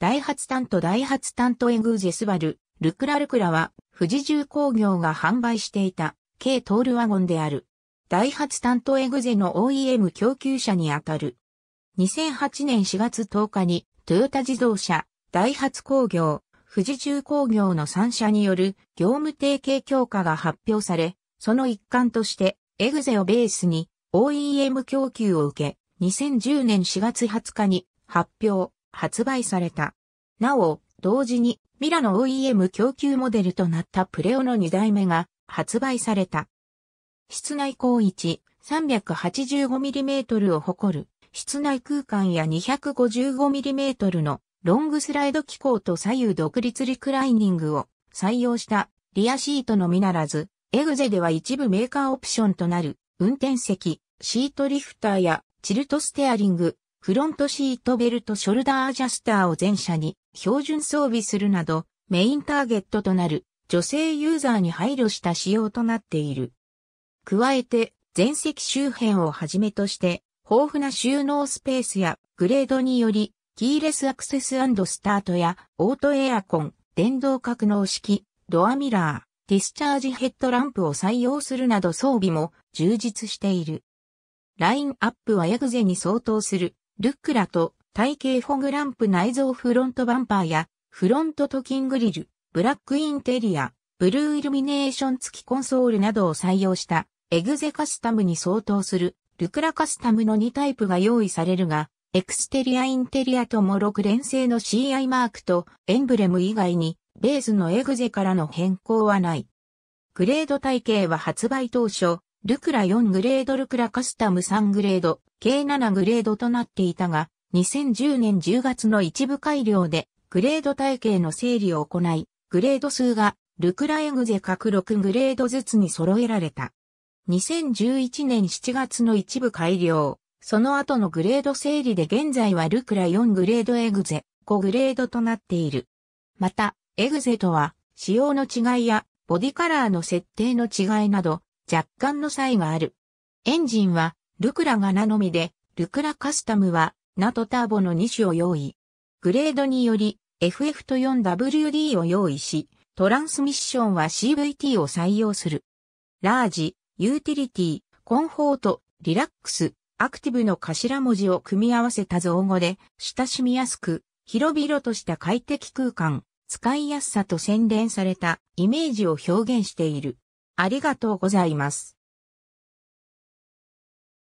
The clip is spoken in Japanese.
ダイハツタントダイハツタントエグージェスバル、ルクラルクラは、富士重工業が販売していた、軽トールワゴンである。ダイハツタントエグゼの OEM 供給者にあたる。2008年4月10日に、トヨタ自動車、ダイハツ工業、富士重工業の3社による業務提携強化が発表され、その一環として、エグゼをベースに OEM 供給を受け、2010年4月20日に発表。発売された。なお、同時にミラノ OEM 供給モデルとなったプレオの2代目が発売された。室内高置 385mm を誇る室内空間や 255mm のロングスライド機構と左右独立リクライニングを採用したリアシートのみならず、エグゼでは一部メーカーオプションとなる運転席、シートリフターやチルトステアリング、フロントシートベルトショルダーアジャスターを全車に標準装備するなど、メインターゲットとなる女性ユーザーに配慮した仕様となっている。加えて、前席周辺をはじめとして、豊富な収納スペースやグレードにより、キーレスアクセススタートやオートエアコン、電動格納式、ドアミラー、ディスチャージヘッドランプを採用するなど装備も充実している。ラインアップはヤグゼに相当するルックラと体型フォグランプ内蔵フロントバンパーやフロントトキングリル、ブラックインテリア、ブルーイルミネーション付きコンソールなどを採用したエグゼカスタムに相当するルクラカスタムの2タイプが用意されるが、エクステリアインテリアとも6連製の CI マークとエンブレム以外にベースのエグゼからの変更はない。グレード体系は発売当初、ルクラ4グレードルクラカスタム3グレード、計7グレードとなっていたが、2010年10月の一部改良で、グレード体系の整理を行い、グレード数が、ルクラエグゼ各6グレードずつに揃えられた。2011年7月の一部改良、その後のグレード整理で現在はルクラ4グレードエグゼ5グレードとなっている。また、エグゼとは、仕様の違いや、ボディカラーの設定の違いなど、若干の差異がある。エンジンは、ルクラが名のみで、ルクラカスタムは、ナトターボの2種を用意。グレードにより、FF と 4WD を用意し、トランスミッションは CVT を採用する。ラージ、ユーティリティ、コンフォート、リラックス、アクティブの頭文字を組み合わせた造語で、親しみやすく、広々とした快適空間、使いやすさと洗練されたイメージを表現している。ありがとうございます。